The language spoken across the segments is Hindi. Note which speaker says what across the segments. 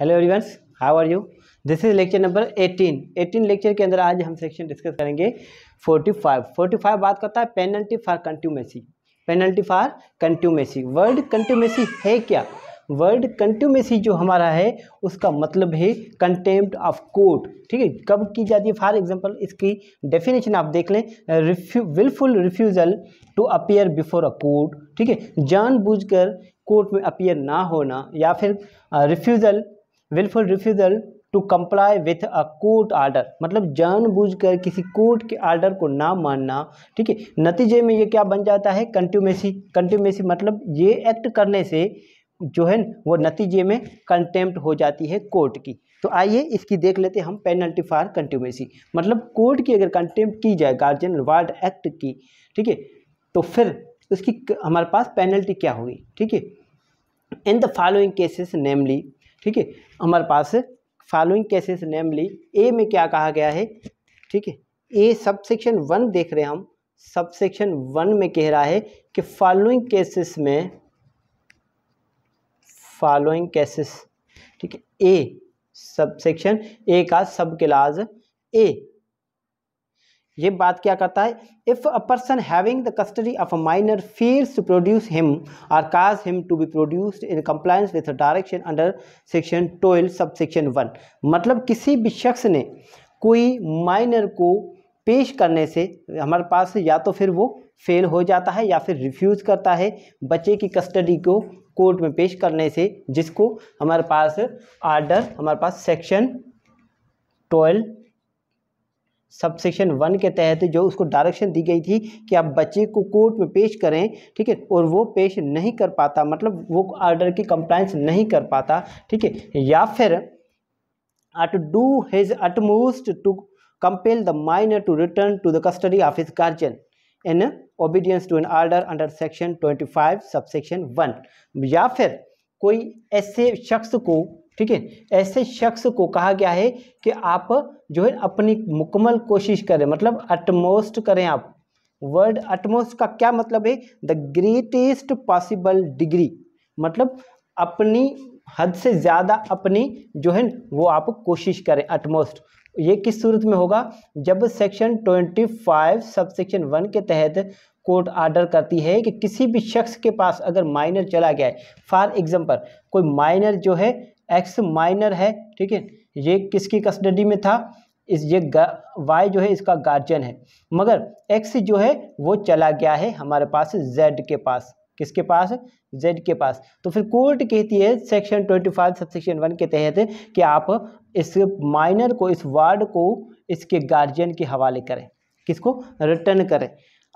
Speaker 1: hello everyone's how are you this is lecture number 18 18 lecture के अंदर आज हम सेक्शन डिस्कस करेंगे 45 45 बात करता है penalty for contumacy penalty for contumacy word contumacy है क्या वर्ड कंट्यूमेसी जो हमारा है उसका मतलब है कंटेम्प्ट ऑफ कोर्ट ठीक है कब की जाती है फॉर एग्जांपल इसकी डेफिनेशन आप देख लें refu wilful refusal to appear before a court ठीक है जानबूझकर कोर्ट में अपियर ना होना या फिर refusal wilful refusal to comply with a court order मतलब जानबूझकर किसी कोर्ट के आर्डर को ना मानना ठीक है नतीजे में ये क्या बन जाता है कंट्यूमेसी कंट्यूमेसी मतलब ये एक्ट करने से जो है वो नतीजे में कंटेम्प्ट हो जाती है कोर्ट की तो आइए इसकी देख लेते हम पेनल्टी फॉर कंट्यूमेसी मतलब कोर्ट की अगर कंटेम्प्ट की जाए गार्जियन वार्ड एक्ट की ठीक है तो फिर उसकी हमारे पास पेनल्टी क्या होगी ठीक है in the following cases namely ठीक है हमारे पास फॉलोइंग केसेस नेमली ए में क्या कहा गया है ठीक है ए सब सेक्शन वन देख रहे हैं हम सब सेक्शन वन में कह रहा है कि फॉलोइंग केसेस में फॉलोइंग केसेस ठीक है ए सब सेक्शन ए का सब क्लास ए ये बात क्या करता है if a person having the custody of a minor fails to produce him or cause him to be produced in compliance with direction under section twelve sub section one मतलब किसी भी शख्स ने कोई माइनर को पेश करने से हमारे पास या तो फिर वो फेल हो जाता है या फिर रिफ्यूज़ करता है बच्चे की कस्टडी को कोर्ट में पेश करने से जिसको हमारे पास आर्डर हमारे पास सेक्शन ट्वेल्व सबसेक्शन वन के तहत जो उसको डायरेक्शन दी गई थी कि आप बच्चे को कोर्ट में पेश करें ठीक है और वो पेश नहीं कर पाता मतलब वो आर्डर की कंप्लाइंस नहीं कर पाता ठीक है या फिर at do his utmost to the minor to return to the custody of his guardian in obedience to an order under section twenty five subsection one या फिर कोई ऐसे शख्स को ठीक है ऐसे शख्स को कहा गया है कि आप जो है अपनी मुकम्मल कोशिश करें मतलब अटमोस्ट करें आप वर्ड अटमोस्ट का क्या मतलब है द ग्रेटेस्ट पॉसिबल डिग्री मतलब अपनी हद से ज़्यादा अपनी जो है वो आप कोशिश करें अटमोस्ट ये किस सूरत में होगा जब सेक्शन 25 सब सेक्शन वन के तहत कोर्ट आर्डर करती है कि किसी भी शख्स के पास अगर माइनर चला गया है फॉर एग्जांपल कोई माइनर जो है एक्स माइनर है ठीक है ये किसकी कस्टडी में था इस ये वाई जो है इसका गार्जियन है मगर एक्स जो है वो चला गया है हमारे पास जेड के पास किसके पास जेड के पास तो फिर कोर्ट कहती है section twenty five sub section one के तहत कि आप इस माइनर को इस वार्ड को इसके गार्जियन के हवाले करें किसको रिटर्न करें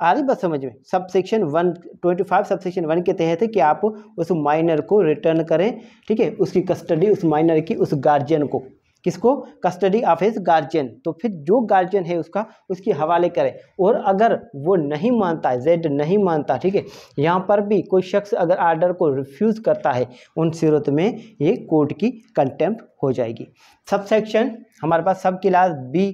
Speaker 1: आ रही बस समझ में sub section one twenty five sub section one के तहत है कि आप उस माइनर को रिटर्न करें ठीक है उसकी कस्टडी उस माइनर की उस गार्जियन को किसको कस्टडी ऑफ हिज गार्जियन तो फिर जो गार्जियन है उसका उसके हवाले करें और अगर वो नहीं मानता है जेड नहीं मानता ठीक है यहाँ पर भी कोई शख्स अगर आर्डर को रिफ्यूज़ करता है उन सूरत में ये कोर्ट की कंटेम्प्ट हो जाएगी सब सेक्शन हमारे पास सब क्लास बी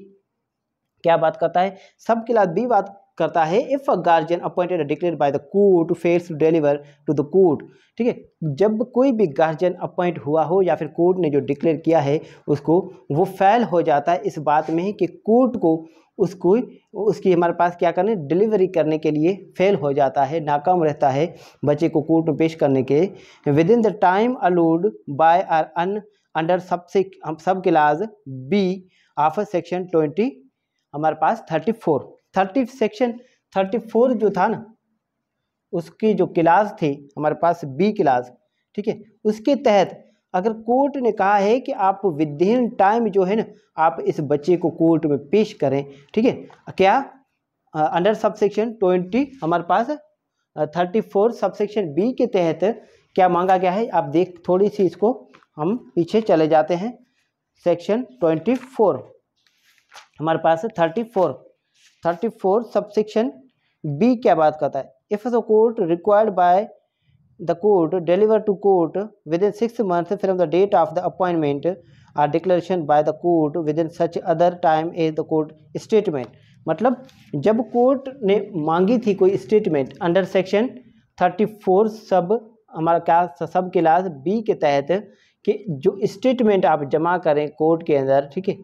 Speaker 1: क्या बात करता है सब क्लास बी बात करता है if a guardian appointed declare by the court fails to deliver to the court ठीक है जब कोई भी गार्जियन अपॉइंट हुआ हो या फिर कोर्ट ने जो डिक्लेयर किया है उसको वो फेल हो जाता है इस बात में कि कोर्ट को उसको उसकी हमारे पास क्या करने डिलीवरी करने के लिए फेल हो जाता है नाकाम रहता है बच्चे को कोर्ट में पेश करने के within the time allowed by or अन अंडर सब से sub class B of section twenty हमारे पास thirty four thirty section thirty four जो था ना उसकी जो क्लास थी हमारे पास बी क्लास ठीक है उसके तहत अगर कोर्ट ने कहा है कि आप विदिन टाइम जो है ना आप इस बच्चे को कोर्ट में पेश करें ठीक है क्या अंडर सब सेक्शन ट्वेंटी हमारे पास thirty four sub section B के तहत क्या मांगा गया है आप देख थोड़ी सी इसको हम पीछे चले जाते हैं सेक्शन ट्वेंटी फोर हमारे पास thirty four thirty four subsection B क्या बात करता है if the court required by the court deliver to court within six month from the date of the appointment or declaration by the court within such other time is the court statement मतलब जब कोर्ट ने मांगी थी कोई statement under section thirty four sub हमारा क्या सब क्लास बी के तहत कि जो स्टेटमेंट आप जमा करें कोर्ट के अंदर ठीक है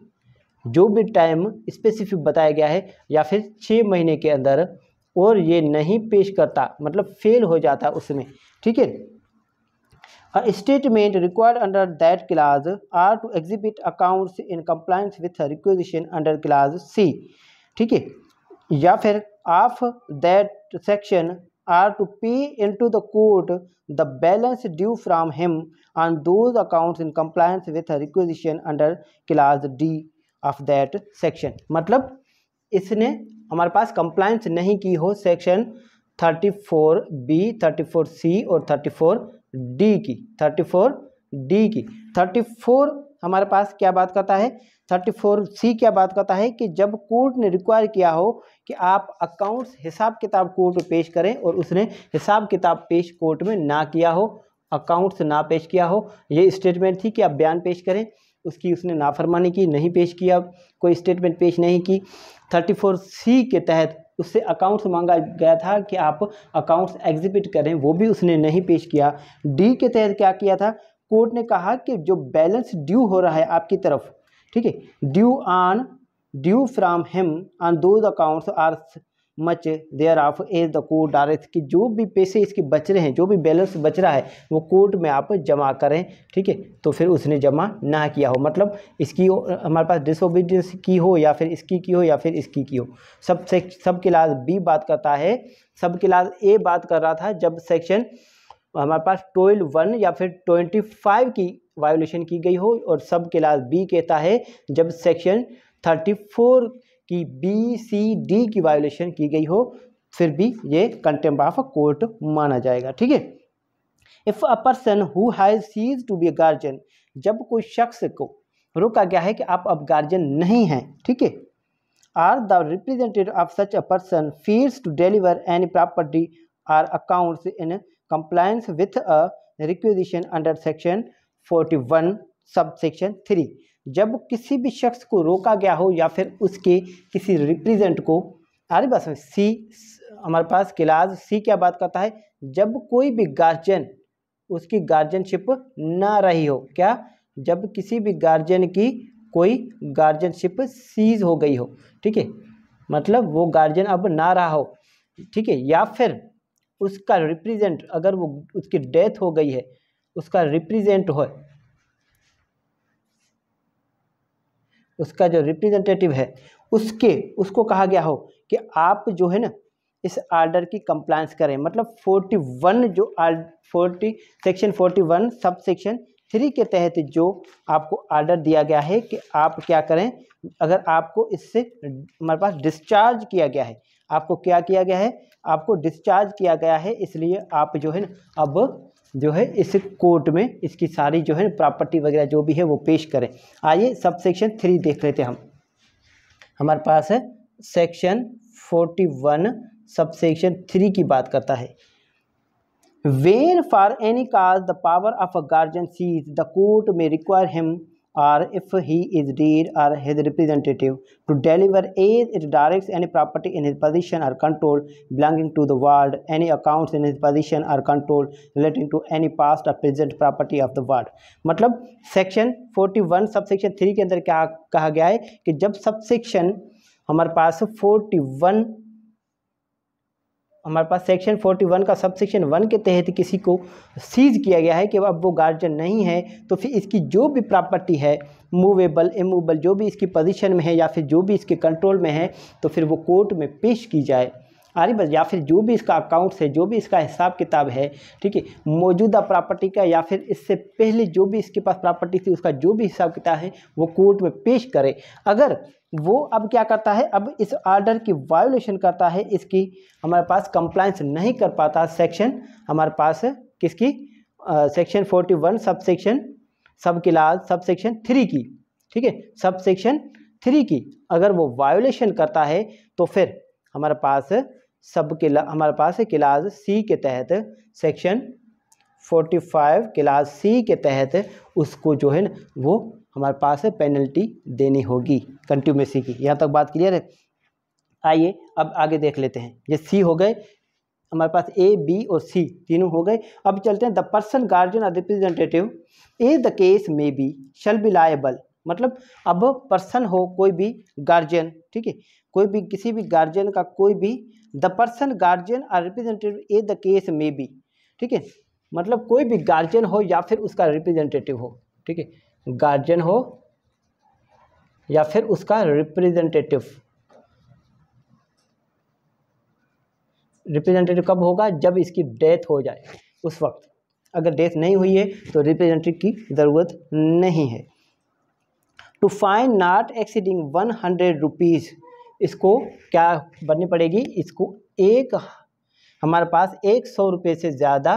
Speaker 1: जो भी टाइम स्पेसिफिक बताया गया है या फिर छः महीने के अंदर और ये नहीं पेश करता मतलब फेल हो जाता उसमें ठीक है a statement required under that clause or to exhibit accounts in compliance with requisition under clause C ठीक है या फिर of that section or to pay in to the court the balance due from him on those accounts in compliance with requisition under class D of that section मतलब इसने हमारे पास कंप्लायंस नहीं की हो सेक्शन 34 बी 34 सी और 34 डी की 34 डी की 34 हमारे पास क्या बात करता है 34 सी क्या बात करता है कि जब कोर्ट ने रिक्वायर किया हो कि आप अकाउंट्स हिसाब किताब कोर्ट में पेश करें और उसने हिसाब किताब पेश कोर्ट में ना किया हो अकाउंट्स ना पेश किया हो ये स्टेटमेंट थी कि आप बयान पेश करें उसकी उसने नाफरमानी की नहीं पेश किया कोई स्टेटमेंट पेश नहीं की थर्टी फोर सी के तहत उससे अकाउंट्स मांगा गया था कि आप अकाउंट्स एग्जिबिट करें वो भी उसने नहीं पेश किया डी के तहत क्या किया था कोर्ट ने कहा कि जो बैलेंस ड्यू हो रहा है आपकी तरफ ठीक है due on due from him on those accounts or much thereof as the court or कि जो भी पैसे इसके बच रहे हैं जो भी बैलेंस बच रहा है वो कोर्ट में आप जमा करें ठीक है तो फिर उसने जमा ना किया हो मतलब इसकी हमारे पास डिसोबीडियंस की हो या फिर इसकी की हो या फिर इसकी की हो सब से सब क्लास बी बात करता है सब क्लास ए बात कर रहा था जब सेक्शन हमारे पास ट्वेल्व वन या फिर ट्वेंटी फाइव की वायोलेशन की गई हो और सब क्लास बी कहता है जब सेक्शन थर्टी फोर कि बी सी डी की वायोलेशन की गई हो फिर भी ये कंटेम्प ऑफ कोर्ट माना जाएगा ठीक है if a person who has cease to be guardian जब कोई शख्स को रोका गया है कि आप अब गार्जियन नहीं हैं ठीक है or the representative of such a person fails to deliver any property or accounts in compliance with a requisition under section 41 sub section three जब किसी भी शख्स को रोका गया हो या फिर उसके किसी रिप्रेजेंट को अरे पास सी हमारे पास क्लास सी क्या बात करता है जब कोई भी गार्जियन उसकी गार्जियनशिप ना रही हो क्या जब किसी भी गार्जियन की कोई गार्जियनशिप सीज हो गई हो ठीक है मतलब वो गार्जियन अब ना रहा हो ठीक है या फिर उसका रिप्रेजेंट अगर वो उसकी डेथ हो गई है उसका रिप्रेजेंट हो उसका जो रिप्रेजेंटेटिव है उसके उसको कहा गया हो कि आप जो है ना इस आर्डर की कंप्लायंस करें मतलब 41 जो forty 40 section 41 sub section three के तहत जो आपको आर्डर दिया गया है कि आप क्या करें अगर आपको इससे हमारे पास डिस्चार्ज किया गया है आपको क्या किया गया है आपको डिस्चार्ज किया गया है इसलिए आप जो है ना अब जो है इस कोर्ट में इसकी सारी जो है प्रॉपर्टी वगैरह जो भी है वो पेश करें आइए सब सेक्शन थ्री देख लेते हैं हम हमारे पास है section forty one sub section three की बात करता है when for any cause the power of a guardian cease the court may require him or if he is deed or his representative to deliver aids it directs any property in his possession or control belonging to the world any accounts in his possession or control relating to any past or present property of the world matlab section 41 sub section three के अंदर क्या कहा गया है कि जब सब सेक्शन हमारे पास 41 हमारे पास सेक्शन 41 का सब सेक्शन वन के तहत किसी को सीज किया गया है कि अब वो गार्जियन नहीं है तो फिर इसकी जो भी प्रॉपर्टी है मूवेबल इमूवेबल जो भी इसकी पोजीशन में है या फिर जो भी इसके कंट्रोल में है तो फिर वो कोर्ट में पेश की जाए बस या फिर जो भी इसका अकाउंट्स है जो भी इसका हिसाब किताब है ठीक है मौजूदा प्रॉपर्टी का या फिर इससे पहले जो भी इसके पास प्रॉपर्टी थी उसका जो भी हिसाब किताब है वो कोर्ट में पेश करे अगर वो अब क्या करता है अब इस ऑर्डर की वायोलेशन करता है इसकी हमारे पास कंप्लाइंस नहीं कर पाता सेक्शन हमारे पास किसकी section forty one sub section sub class sub section three की ठीक है सब सेक्शन थ्री की अगर वो वायोलेशन करता है तो फिर हमारे पास सब किला हमारे पास है क्लास सी के तहत section forty five class C के तहत उसको जो है ना वो हमारे पास है पेनल्टी देनी होगी कंट्यूमेसी की यहाँ तक बात क्लियर है आइए अब आगे देख लेते हैं ये सी हो गए हमारे पास ए बी और सी तीनों हो गए अब चलते हैं the person guardian representative a the case may be shall be liable मतलब अब पर्सन हो कोई भी गार्जियन ठीक है कोई भी किसी भी गार्जियन का कोई भी the person guardian or representative a the case may be ठीक है मतलब कोई भी गार्जियन हो या फिर उसका रिप्रेजेंटेटिव हो ठीक है गार्जियन हो या फिर उसका रिप्रेजेंटेटिव रिप्रेजेंटेटिव कब होगा जब इसकी डेथ हो जाए उस वक्त अगर डेथ नहीं हुई है तो रिप्रेजेंटेटिव की ज़रूरत नहीं है to fine not exceeding one hundred rupees इसको क्या बननी पड़ेगी इसको एक हमारे पास एक सौ रुपये से ज़्यादा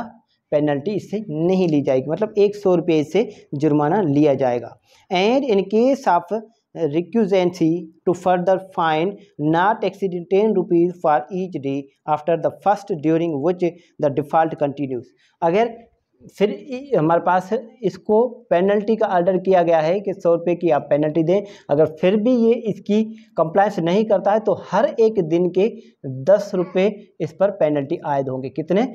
Speaker 1: पेनल्टी इससे नहीं ली जाएगी मतलब एक सौ रुपये इससे जुर्माना लिया जाएगा and in case of recusancy to further fine not exceeding ten rupees for each day after the first during which the default continues अगर फिर हमारे पास इसको पेनल्टी का आर्डर किया गया है कि सौ रुपये की आप पेनल्टी दें अगर फिर भी ये इसकी कंप्लाइंस नहीं करता है तो हर एक दिन के दस रुपये इस पर पेनल्टी आयद होंगे कितने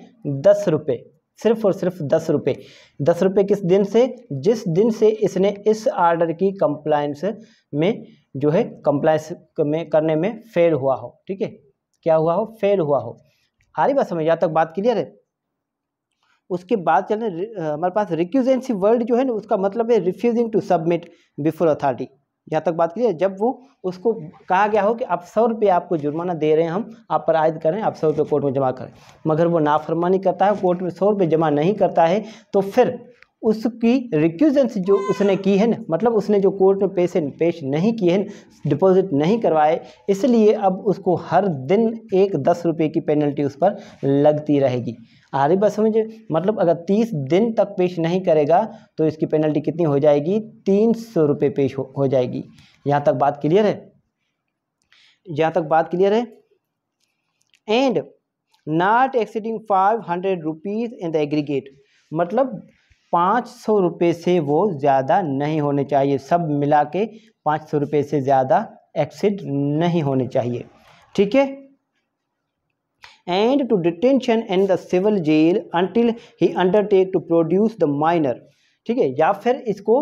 Speaker 1: दस रुपये सिर्फ और सिर्फ दस रुपये दस रुपये किस दिन से जिस दिन से इसने इस आर्डर की कंप्लाइंस में जो है कंप्लाइंस में करने में फेल हुआ हो ठीक है क्या हुआ हो फेल हुआ हो आ रही बात समझ यहाँ तक बात क्लियर है उसके बाद चल हमारे पास रिक्यूजेंसी वर्ड जो है ना उसका मतलब है refusing to submit before authority यहाँ तक बात करिए जब वो उसको कहा गया हो कि आप सौ रुपये आपको जुर्माना दे रहे हैं हम आप पर आयद करें आप सौ रुपये कोर्ट में जमा करें मगर वो नाफरमानी करता है कोर्ट में सौ रुपये जमा नहीं करता है तो फिर उसकी रिक्यूजेंस जो उसने की है ना मतलब उसने जो कोर्ट में पेश पेश नहीं किए हैं डिपॉजिट नहीं करवाए इसलिए अब उसको हर दिन एक दस रुपये की पेनल्टी उस पर लगती रहेगी आ रही बात समझे मतलब अगर तीस दिन तक पेश नहीं करेगा तो इसकी पेनल्टी कितनी हो जाएगी तीन सौ रुपये पेश हो, हो जाएगी यहाँ तक बात क्लियर है यहाँ तक बात क्लियर है and not exceeding five hundred rupees in the aggregate मतलब पाँच सौ रुपये से वो ज़्यादा नहीं होने चाहिए सब मिला के पाँच सौ रुपये से ज़्यादा एक्सिड नहीं होने चाहिए ठीक है and to detention in the civil jail until he undertake to produce the minor ठीक है या फिर इसको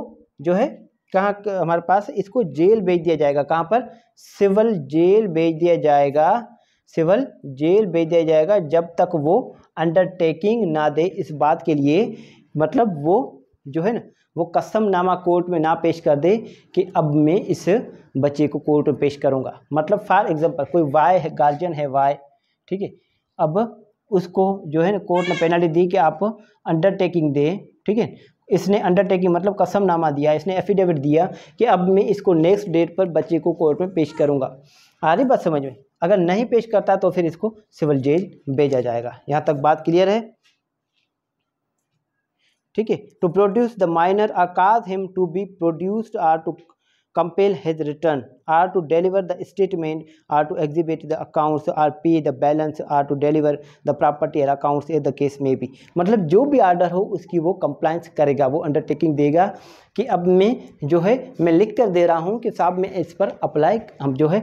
Speaker 1: जो है कहाँ हमारे पास इसको जेल भेज दिया जाएगा कहाँ पर सिविल जेल भेज दिया जाएगा सिविल जेल भेज दिया जाएगा जब तक वो अंडरटेकिंग ना दे इस बात के लिए मतलब वो जो है ना वो कसम नामा कोर्ट में ना पेश कर दे कि अब मैं इस बच्चे को कोर्ट में पेश करूँगा मतलब फॉर एग्ज़ाम्पल कोई वाई है गार्जियन है वाय ठीक है अब उसको जो है ना कोर्ट ने पेनल्टी दी कि आप अंडरटेकिंग दें ठीक है इसने अंडरटेकिंग मतलब कसम नामा दिया इसने एफिडेविट दिया कि अब मैं इसको नेक्स्ट डेट पर बच्चे को कोर्ट में पेश करूँगा आ रही बात समझ में अगर नहीं पेश करता तो फिर इसको सिविल जेल भेजा जाएगा यहाँ तक बात क्लियर है ठीक है to produce the minor a cause him to be produced or to compel his return or to deliver the statement or to exhibit the accounts or pay the balance or to deliver the property or accounts a the case में भी मतलब जो भी आर्डर हो उसकी वो कंप्लाइंस करेगा वो अंडरटेकिंग देगा कि अब मैं जो है मैं लिख कर दे रहा हूँ कि साहब मैं इस पर अप्लाई हम जो है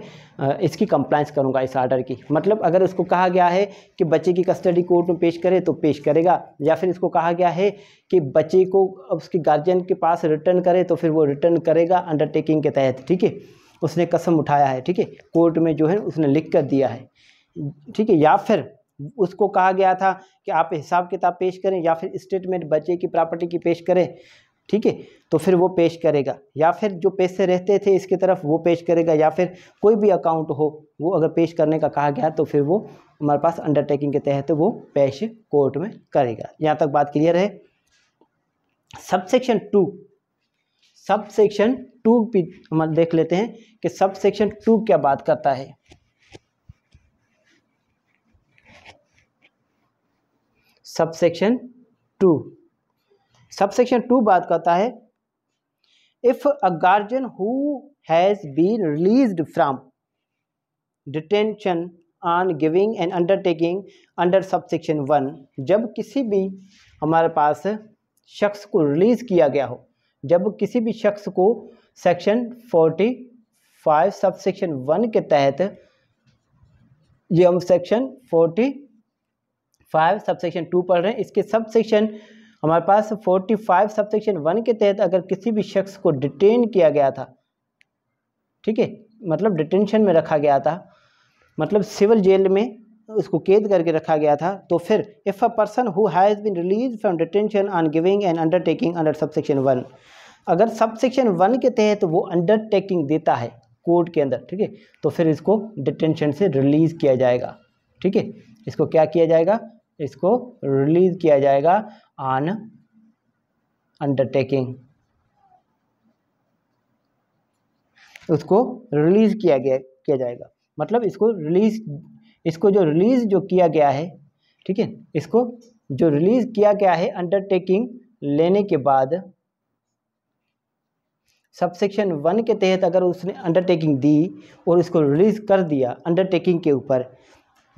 Speaker 1: इसकी कंप्लाइंस करूँगा इस आर्डर की मतलब अगर उसको कहा गया है कि बच्चे की कस्टडी कोर्ट में पेश करे तो पेश करेगा या फिर इसको कहा गया है कि बच्चे को उसके गार्जियन के पास रिटर्न करे तो फिर वो रिटर्न करेगा अंडरटेकिंग के तहत ठीक है उसने कसम उठाया है ठीक है कोर्ट में जो है उसने लिख कर दिया है ठीक है या फिर उसको कहा गया था कि आप हिसाब किताब पेश करें या फिर स्टेटमेंट बच्चे की प्रॉपर्टी की पेश करें ठीक है तो फिर वो पेश करेगा या फिर जो पैसे रहते थे इसकी तरफ वो पेश करेगा या फिर कोई भी अकाउंट हो वो अगर पेश करने का कहा गया तो फिर वो हमारे पास अंडरटेकिंग के तहत वो पेश कोर्ट में करेगा यहाँ तक बात क्लियर है subsection two sub section two भी हम देख लेते हैं कि सब सेक्शन टू क्या बात करता है sub section two sub section two बात करता है if a guardian who has been released from detention on giving and undertaking under sub section one जब किसी भी हमारे पास शख्स को रिलीज़ किया गया हो जब किसी भी शख्स को section forty five sub section one के तहत ये हम section forty five sub section two पढ़ रहे हैं इसके सब सेक्शन हमारे पास forty five sub section one के तहत अगर किसी भी शख्स को डिटेन किया गया था ठीक है मतलब डिटेंशन में रखा गया था मतलब सिविल जेल में उसको कैद करके रखा गया था तो फिर if a person who has been release from detention on giving and undertaking under sub section one अगर सब सेक्शन वन के तहत तो वो अंडरटेकिंग देता है कोर्ट के अंदर ठीक है तो फिर इसको डिटेंशन से रिलीज़ किया जाएगा ठीक है इसको क्या किया जाएगा इसको रिलीज़ किया जाएगा ऑन अंडरटेकिंग उसको रिलीज़ किया गया किया जाएगा मतलब इसको रिलीज़ इसको जो रिलीज़ जो किया गया है ठीक है इसको जो रिलीज़ किया गया है अंडरटेकिंग लेने के बाद सबसेक्शन वन के तहत अगर उसने अंडरटेकिंग दी और इसको रिलीज़ कर दिया अंडरटेकिंग के ऊपर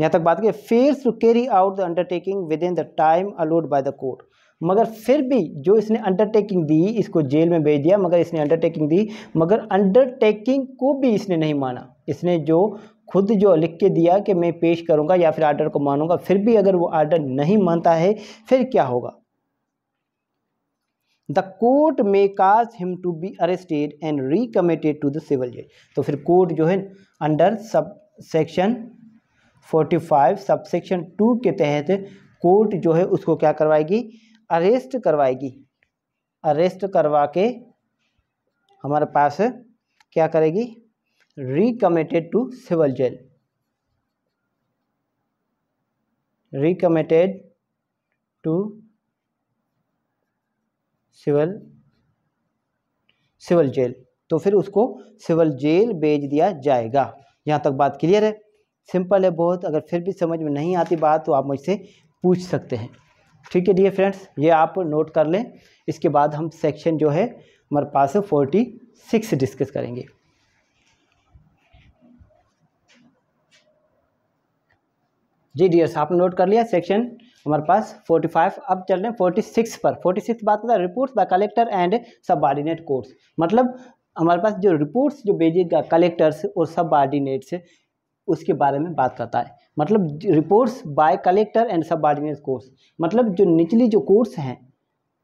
Speaker 1: यहाँ तक बात की fails to carry out the undertaking within the time allowed by the court मगर फिर भी जो इसने अंडरटेकिंग दी इसको जेल में भेज दिया मगर इसने अंडरटेकिंग दी मगर अंडरटेकिंग को भी इसने नहीं माना इसने जो खुद जो लिख के दिया कि मैं पेश करूँगा या फिर आर्डर को मानूंगा फिर भी अगर वो आर्डर नहीं मानता है फिर क्या होगा the court may cause him to be arrested and recommitted to the civil जज तो फिर कोर्ट जो है अंडर सब सेक्शन 45 सब सेक्शन टू के तहत कोर्ट जो है उसको क्या करवाएगी अरेस्ट करवाएगी अरेस्ट करवा के हमारे पास क्या करेगी recommitted to civil jail recommitted to civil civil jail तो फिर उसको सिविल जेल भेज दिया जाएगा यहाँ तक बात क्लियर है सिंपल है बहुत अगर फिर भी समझ में नहीं आती बात तो आप मुझसे पूछ सकते हैं ठीक है डियर फ्रेंड्स ये आप नोट कर लें इसके बाद हम सेक्शन जो है हमारे पास फोर्टी सिक्स डिस्कस करेंगे जी डी एस आपने नोट कर लिया सेक्शन हमारे पास 45 अब चल रहे हैं फोर्टी पर 46 बात करता है reports by collector and subordinate courts मतलब हमारे पास जो रिपोर्ट्स जो भेजेगा कलेक्टर्स और सब ऑर्डिनेट्स उसके बारे में बात करता है मतलब reports by collector and subordinate course मतलब जो निचली जो कोर्स हैं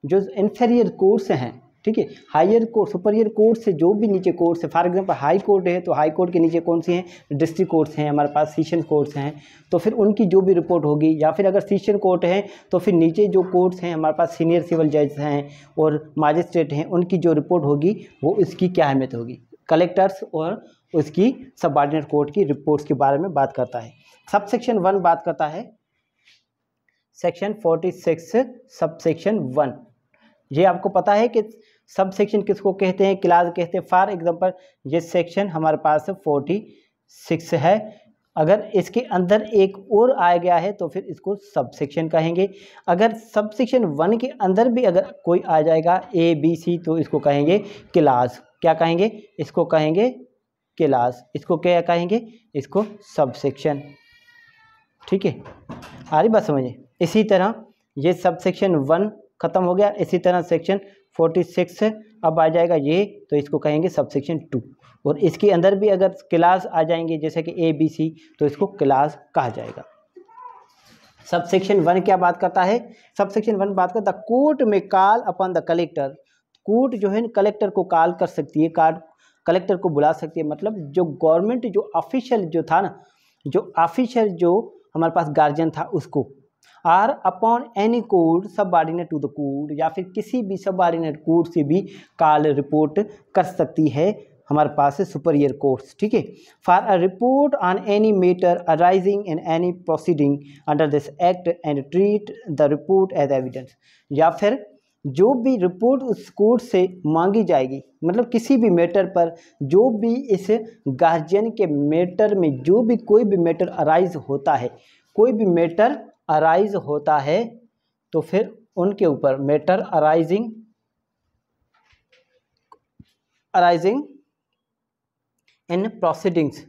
Speaker 1: जो इन्फेरियर कोर्स हैं ठीक है हायर कोर्ट सुपरियर कोर्ट से जो भी नीचे कोर्ट्स है फॉर एग्जाम्पल हाई कोर्ट है तो हाई कोर्ट के नीचे कौन से हैं डिस्ट्रिक्ट कोर्ट्स हैं हमारे पास सीशन कोर्ट्स हैं तो फिर उनकी जो भी रिपोर्ट होगी या फिर अगर सीशन कोर्ट है तो फिर नीचे जो कोर्ट्स हैं हमारे पास सीनियर सिविल जज हैं और माजिस्ट्रेट हैं उनकी जो रिपोर्ट होगी वो इसकी क्या अहमियत होगी कलेक्टर्स और उसकी सबॉर्डिनेट कोर्ट की रिपोर्ट्स के बारे में बात करता है सब सेक्शन वन बात करता है section forty six sub section one ये आपको पता है कि सब सेक्शन किसको कहते हैं क्लास कहते हैं फॉर एग्जांपल ये सेक्शन हमारे पास फोर्टी सिक्स है अगर इसके अंदर एक और आ गया है तो फिर इसको सब सेक्शन कहेंगे अगर सब सेक्शन वन के अंदर भी अगर कोई आ जाएगा ए बी सी तो इसको कहेंगे क्लास क्या कहेंगे इसको कहेंगे क्लास इसको क्या कहेंगे इसको सब सेक्शन ठीक है आ रही बात समझिए इसी तरह ये सब सेक्शन वन ख़त्म हो गया इसी तरह सेक्शन फोर्टी सिक्स अब आ जाएगा ये तो इसको कहेंगे सब सेक्शन टू और इसके अंदर भी अगर क्लास आ जाएंगे जैसे कि ए बी सी तो इसको क्लास कहा जाएगा सब सेक्शन वन क्या बात करता है सब सेक्शन वन बात करता कोर्ट में call upon the collector court जो है कलेक्टर को कॉल कर सकती है कार्ड कलेक्टर को बुला सकती है मतलब जो गवर्नमेंट जो ऑफिशियल जो था ना जो ऑफिशियल जो हमारे पास गार्जियन था उसको or upon any code subordinate to the code या फिर किसी भी सब आर्डिनेट कोड से भी कॉल रिपोर्ट कर सकती है हमारे पास है सुपरियर कोर्ट्स ठीक है for a report on any matter arising in any proceeding under this act and treat the report as evidence या फिर जो भी रिपोर्ट उस कोर्ट से मांगी जाएगी मतलब किसी भी मैटर पर जो भी इस गार्जियन के मैटर में जो भी कोई भी मैटर अराइज होता है कोई भी मैटर अराइज होता है तो फिर उनके ऊपर matter arising arising in proceedings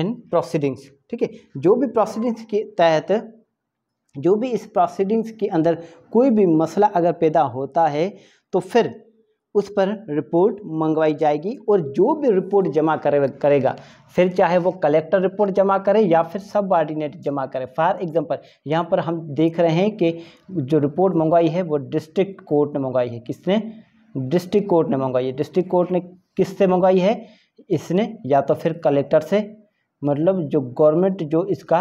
Speaker 1: in proceedings ठीक है जो भी प्रोसीडिंग्स के तहत जो भी इस प्रोसीडिंग्स के अंदर कोई भी मसला अगर पैदा होता है तो फिर उस पर रिपोर्ट मंगवाई जाएगी और जो भी रिपोर्ट जमा करे करेगा फिर चाहे वो कलेक्टर रिपोर्ट जमा करे या फिर सब ऑर्डिनेट जमा करे फॉर एग्जांपल यहाँ पर हम देख रहे हैं कि जो रिपोर्ट मंगवाई है वो डिस्ट्रिक्ट कोर्ट ने मंगवाई है किसने डिस्ट्रिक्ट कोर्ट ने मंगवाई है डिस्ट्रिक्ट कोर्ट ने किससे मंगवाई है इसने या तो फिर कलेक्टर से मतलब जो गवर्नमेंट जो इसका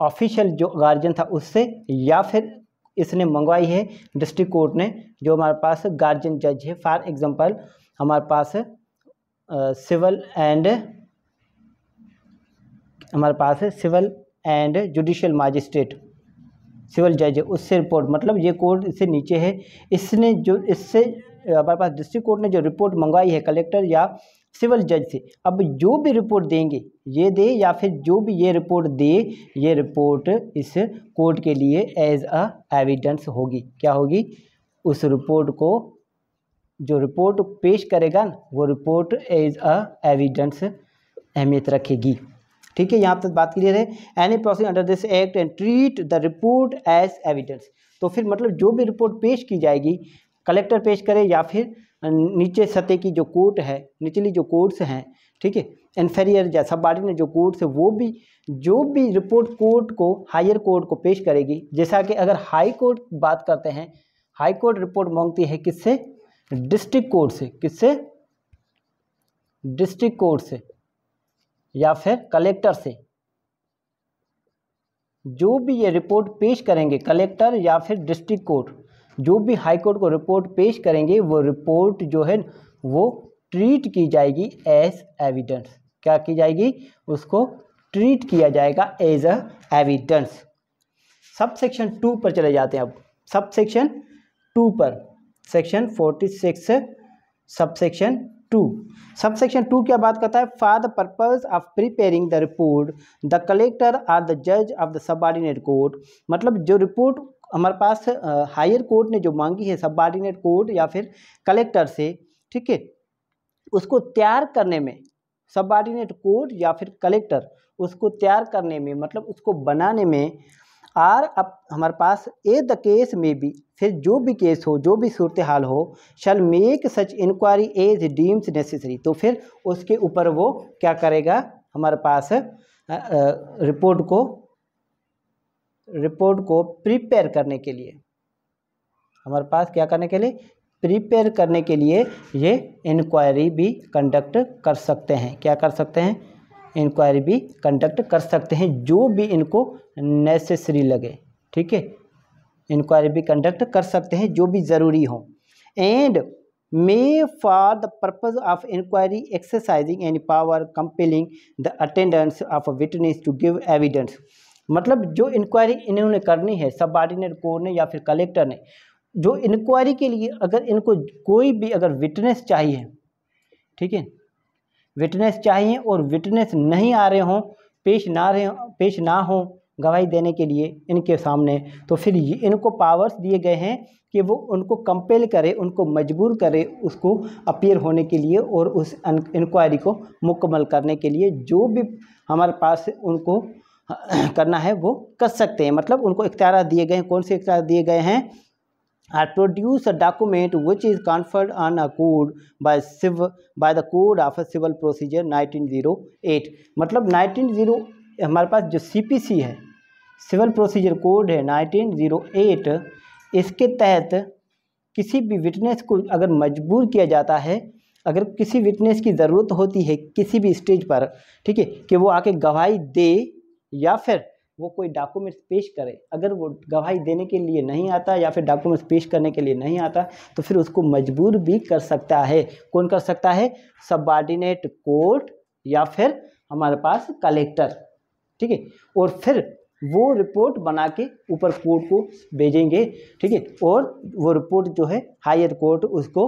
Speaker 1: ऑफिशियल जो गार्जियन था उससे या फिर इसने मंगवाई है डिस्ट्रिक्ट कोर्ट ने जो हमारे पास गार्जियन जज है फॉर एग्जांपल हमारे पास सिविल एंड हमारे पास है civil and judicial magistrate civil जज है उससे रिपोर्ट मतलब ये कोर्ट इससे नीचे है इसने जो इससे हमारे पास डिस्ट्रिक्ट कोर्ट ने जो रिपोर्ट मंगवाई है कलेक्टर या सिविल जज से अब जो भी रिपोर्ट देंगे ये दे या फिर जो भी ये रिपोर्ट दे ये रिपोर्ट इस कोर्ट के लिए एज अ एविडेंस होगी क्या होगी उस रिपोर्ट को जो रिपोर्ट पेश करेगा ना वो रिपोर्ट एज अ एविडेंस अहमियत रखेगी ठीक है यहाँ तक बात क्लियर है any process under this act and treat the report as evidence तो फिर मतलब जो भी रिपोर्ट पेश की जाएगी कलेक्टर पेश करे या फिर नीचे सतह की जो कोट है निचली जो कोर्ट्स हैं ठीक है इन्फेरियर या सब बॉडी ने जो कोर्ट्स है वो भी जो भी रिपोर्ट कोर्ट को हायर कोर्ट को पेश करेगी जैसा कि अगर हाई कोर्ट बात करते हैं हाई कोर्ट रिपोर्ट मांगती है किससे डिस्ट्रिक्ट कोर्ट से किससे डिस्ट्रिक्ट कोर्ट से या फिर कलेक्टर से जो भी ये रिपोर्ट पेश करेंगे कलेक्टर या फिर डिस्ट्रिक्ट कोर्ट जो भी हाई कोर्ट को रिपोर्ट पेश करेंगे वो रिपोर्ट जो है वो ट्रीट की जाएगी एज एविडेंस क्या की जाएगी उसको ट्रीट किया जाएगा as a evidence sub section two पर चले जाते हैं अब सब सेक्शन टू पर section forty six sub section two sub section two क्या बात करता है for the purpose of preparing the report the collector or the जज ऑफ द सबॉर्डिनेट कोर्ट मतलब जो रिपोर्ट हमारे पास हायर कोर्ट ने जो मांगी है सब ऑर्डिनेट कोर्ट या फिर कलेक्टर से ठीक है उसको तैयार करने में सब ऑर्डिनेट कोर्ट या फिर कलेक्टर उसको तैयार करने में मतलब उसको बनाने में आर अब हमारे पास ए द केस में भी फिर जो भी केस हो जो भी सूरत हाल हो shall make such inquiry as deems necessary तो फिर उसके ऊपर वो क्या करेगा हमारे पास रिपोर्ट को रिपोर्ट को प्रिपेयर करने के लिए हमारे पास क्या करने के लिए प्रिपेयर करने के लिए ये इंक्वायरी भी कंडक्ट कर सकते हैं क्या कर सकते हैं इंक्वायरी भी कंडक्ट कर सकते हैं जो भी इनको नेसेसरी लगे ठीक है इंक्वायरी भी कंडक्ट कर सकते हैं जो भी ज़रूरी हो and may for the purpose of inquiry exercising any power compelling the attendance of a witness to give evidence मतलब जो इंक्वायरी इन्होंने करनी है सब ऑर्डिनेट कोर्ट ने या फिर कलेक्टर ने जो इंक्वायरी के लिए अगर इनको कोई भी अगर विटनेस चाहिए ठीक है विटनेस चाहिए और विटनेस नहीं आ रहे हों पेश ना रहे पेश ना हो गवाही देने के लिए इनके सामने तो फिर इनको पावर्स दिए गए हैं कि वो उनको कंपेल करे उनको मजबूर करे उसको अपीयर होने के लिए और उस इंक्वायरी को मुकम्मल करने के लिए जो भी हमारे पास उनको करना है वो कर सकते हैं मतलब उनको इख्तियार दिए गए हैं कौन से इख्तियार दिए गए हैं or produce a document which is conferred on a code by सिव by the code of a civil procedure 1908 मतलब 1908 हमारे पास जो सीपीसी है सिविल प्रोसीजर कोड है 1908 इसके तहत किसी भी विटनेस को अगर मजबूर किया जाता है अगर किसी विटनेस की ज़रूरत होती है किसी भी स्टेज पर ठीक है कि वो आके गवाही दे या फिर वो कोई डॉक्यूमेंट्स पेश करे अगर वो गवाही देने के लिए नहीं आता या फिर डॉक्यूमेंट्स पेश करने के लिए नहीं आता तो फिर उसको मजबूर भी कर सकता है कौन कर सकता है सबॉर्डिनेट कोर्ट या फिर हमारे पास कलेक्टर ठीक है और फिर वो रिपोर्ट बना के ऊपर कोर्ट को भेजेंगे ठीक है और वो रिपोर्ट जो है हायर कोर्ट उसको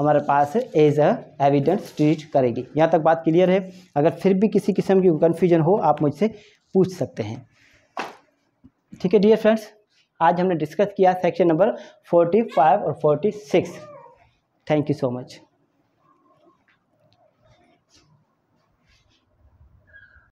Speaker 1: हमारे पास एज अ एविडेंस ट्रीट करेगी यहाँ तक बात क्लियर है अगर फिर भी किसी किस्म की कन्फ्यूजन हो आप मुझसे पूछ सकते हैं ठीक है डियर फ्रेंड्स आज हमने डिस्कस किया सेक्शन नंबर फोर्टी फाइव और forty six thank you so much